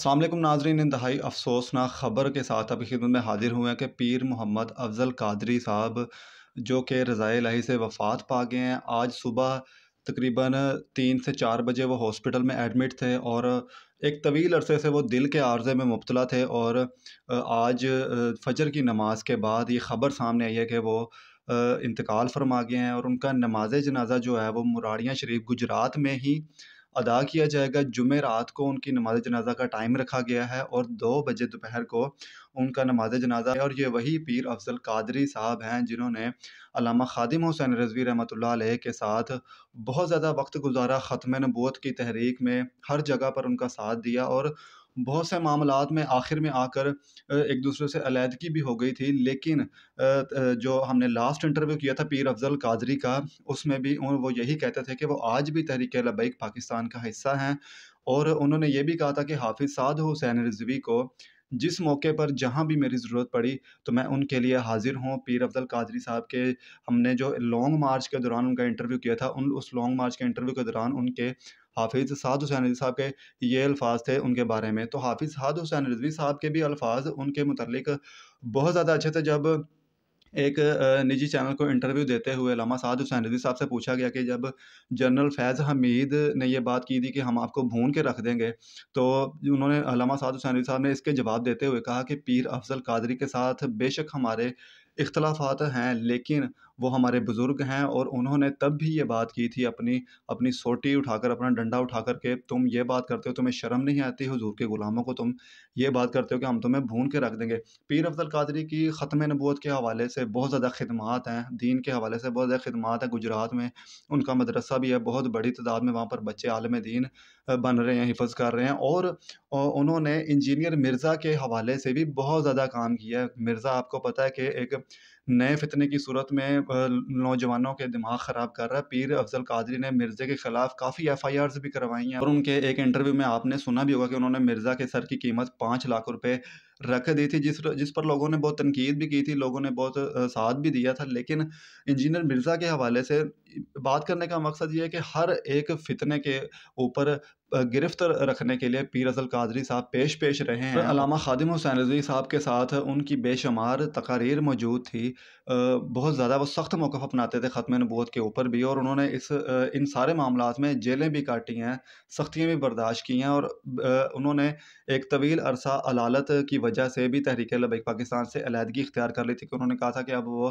अल्लाम नाजरीन इंतहाई अफसोसनाक ख़बर के साथ अभी खिदमत में हाजिर हुए हैं कि पीर मोहम्मद अफजल कादरी साहब जो कि रज़ाए लाही से वफ़ात पा गए हैं आज सुबह तकरीबन तीन से चार बजे वो हॉस्पिटल में एडमिट थे और एक तवील अरसे से वो दिल के आर्जे में मुबतला थे और आज फजर की नमाज के बाद ये ख़बर सामने आई है कि वो इंतकाल फरमा गए हैं और उनका नमाज जनाजा जो है वो मुरारियाँ शरीफ गुजरात में ही अदा किया जाएगा जुमे रात को उनकी नमाज जनाजा का टाइम रखा गया है और दो बजे दोपहर को उनका नमाज जनाजा है और ये वही पीर अफजल कादरी साहब हैं जिन्होंने अलामा खादिम हुसैन रजवी रहमत के साथ बहुत ज़्यादा वक्त गुजारा ख़त्म नबूत की तहरीक में हर जगह पर उनका साथ दिया और बहुत से मामला में आखिर में आकर एक दूसरे से अलीहदगी भी हो गई थी लेकिन जो हमने लास्ट इंटरव्यू किया था पीर अफजल कादरी का उसमें भी वो यही कहते थे कि वो आज भी तहरीक लबैक पाकिस्तान का हिस्सा हैं और उन्होंने ये भी कहा था कि हाफिज़ साद हुसैन रिजवी को जिस मौके पर जहाँ भी मेरी ज़रूरत पड़ी तो मैं उनके लिए हाज़िर हूँ पीर अफजल कादरी साहब के हमने जो लॉन्ग मार्च के दौरान उनका इंटरव्यू किया था उन उस लॉन्ग मार्च के इंटरव्यू के दौरान उनके हाफिज़ साद हुसैन रजवी साहब के ये अल्फाज थे उनके बारे में तो हाफिज़ साद हुसैन रजवी साहब के भी अल्फाज उनके मतलब बहुत ज़्यादा अच्छे थे जब एक निजी चैनल को इंटरव्यू देते हुए लामा साद हुसैन रजी साहब से पूछा गया कि जब जनरल फैज़ हमीद ने यह बात की थी कि हम आपको भून के रख देंगे तो उन्होंने लामा साद हुसैन रजी साहब ने इसके जवाब देते हुए कहा कि पीर अफजल कादरी के साथ बेशक हमारे इख्तलाफात हैं लेकिन वो हमारे बुज़ुर्ग हैं और उन्होंने तब भी ये बात की थी अपनी अपनी सोटी उठाकर अपना डंडा उठा कर के तुम ये बात करते हो तुम्हें शर्म नहीं आती हज़ूर के ग़ुलामों को तुम ये बात करते हो कि हम तुम्हें भून के रख देंगे पीर अफजल कादरी की ख़त्म नबूत के हवाले से बहुत ज़्यादा खदमात हैं दीन के हवाले से बहुत ज़्यादा खदमात हैं गुजरात में उनका मदरसा भी है बहुत बड़ी तादाद में वहाँ पर बच्चे आलम दीन बन रहे हैं हिफज कर रहे हैं और उन्होंने इंजीनियर मिर्ज़ा के हवाले से भी बहुत ज़्यादा काम किया है मिर्ज़ा आपको पता है कि एक नए फितने की सूरत में नौजवानों के दिमाग ख़राब कर रहा है पीर अफजल कादरी ने मिर्ज़े के ख़िलाफ़ काफ़ी एफ आई आर भी करवाई हैं और उनके एक इंटरव्यू में आपने सुना भी होगा कि उन्होंने मिर्ज़ा के सर की कीमत पाँच लाख रुपये रख दी थी जिस जिस पर लोगों ने बहुत तनकीद भी की थी लोगों ने बहुत साथ भी दिया था लेकिन इंजीनियर मिर्ज़ा के हवाले से बात करने का मकसद ये है कि हर एक फितने के ऊपर गिरफ्त रखने के लिए पीर असल कादरी साहब पेश पेश रहे हैं अलामा खादिम हुसैन रजी साहब के साथ उनकी बेशुमार तकारीर मौजूद थी बहुत ज़्यादा वो सख्त मौक़ अपनाते थे ख़त्म नबूत के ऊपर भी और उन्होंने इस इन सारे मामला में जेलें भी काटी हैं सख्तियाँ भी बर्दाश्त की हैं और उन्होंने एक तवील अरसा अलालत की वजह से भी तहरीक लबैक पाकिस्तान से अलीहदगी इख्तियार कर ली थी कि उन्होंने कहा था कि अब वो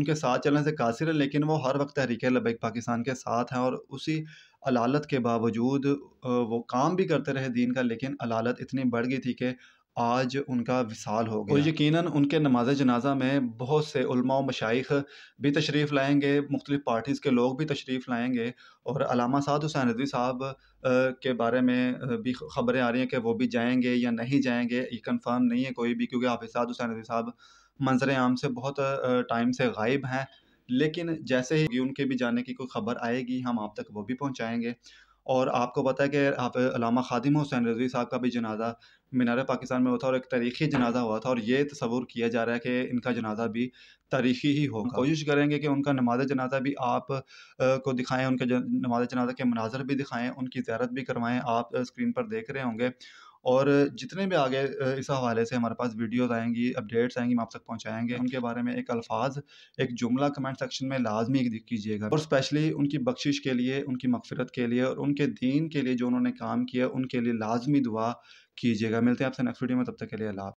उनके साथ चलने से कासिर है लेकिन वो हर वक्त तहरीक लबैक पाकिस्तान के साथ हैं और उसी अलालत के बावजूद वो काम भी करते रहे दीन का लेकिन अलालत इतनी बढ़ गई थी कि आज उनका विसाल हो गया और यकीनन उनके नमाज जनाजा में बहुत से उलमा मशाइख भी तशरीफ़ लाएंगे मुख्तलिफ़ पार्टीज़ के लोग भी तशरीफ़ लाएंगे और अलामा साद हुसैन रजवी साहब के बारे में भी खबरें आ रही हैं कि वो भी जाएंगे या नहीं जाएंगे ये कंफर्म नहीं है कोई भी क्योंकि हाफिज साद हुसैन रजवी साहब मंजर आम से बहुत टाइम से गायब हैं लेकिन जैसे ही उनके भी जाने की कोई ख़बर आएगी हम आप तक वो भी पहुँचाएँगे और आपको पता है कि आप अलामा खादिम हुसैन रजवी साहब का भी जनाजा मीनार पाकिस्तान में हुआ था और एक तारीखी जनाजा हुआ था और ये तस्वूर किया जा रहा है कि इनका जनाजा भी तारीखी ही होगा कोशिश करेंगे कि उनका नमाज जनाजा भी आप को दिखाएं उनके नमाज जनाजा के मनाजर भी दिखाएं उनकी ज्यारत भी करवाएं आप स्क्रीन पर देख रहे होंगे और जितने भी आगे इस हवाले से हमारे पास वीडियोज़ आएंगी अपडेट्स आएंगी हम आप तक पहुँचाएँगे हाँ। उनके बारे में एक अल्फाज एक जुमला कमेंट सेक्शन में लाजमी कीजिएगा और स्पेशली उनकी बख्शिश के लिए उनकी मफफरत के लिए और उनके दीन के लिए जो उन्होंने काम किया उनके लिए लाजमी दुआ कीजिएगा मिलते हैं आपसे नेक्स्ट वीडियो में तब तक के लिए अल्लाह